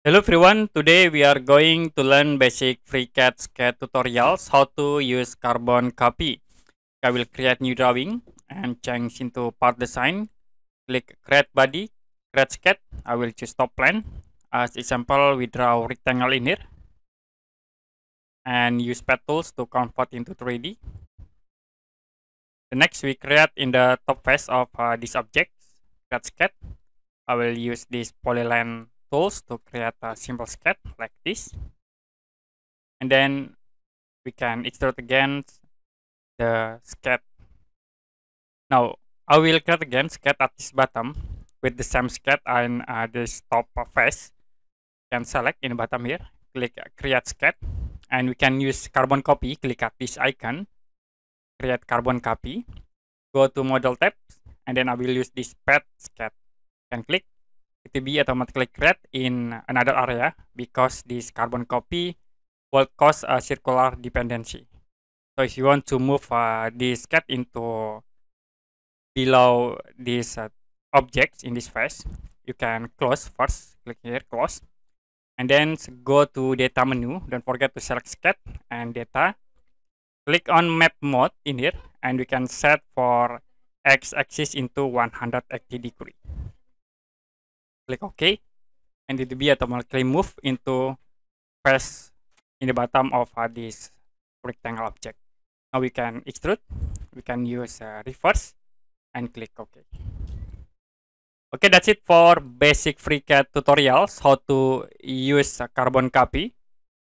Hello everyone, today we are going to learn basic FreeCAD sketch tutorials, how to use carbon copy. I will create new drawing and change into part design. Click create body, create sketch. I will choose top plan. As example, we draw rectangle in here. And use pet tools to convert into 3D. The next we create in the top face of uh, this object, create sketch. I will use this polyline tools to create a simple sketch like this. And then we can extrude again the sketch. Now, I will create again sketch at this bottom with the same sketch and uh, this top face. Can select in the bottom here, click uh, create sketch, and we can use carbon copy. Click at this icon, create carbon copy, go to model tab, and then I will use this pet sketch. Can click It will be automatically created in another area because this carbon copy will cause a circular dependency. So if you want to move uh, this cat into below these uh, objects in this face, you can close first, click here, close. And then go to data menu, don't forget to select cat and data. Click on map mode in here and we can set for x-axis into 180 degree. Klik OK and DDB atau multi move into press in the bottom of uh, this rectangle object. Now we can extrude, we can use uh, reverse and click OK. Okay, that's it for basic FreeCAD tutorials, how to use a carbon copy.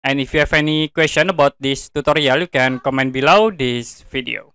And if you have any question about this tutorial, you can comment below this video.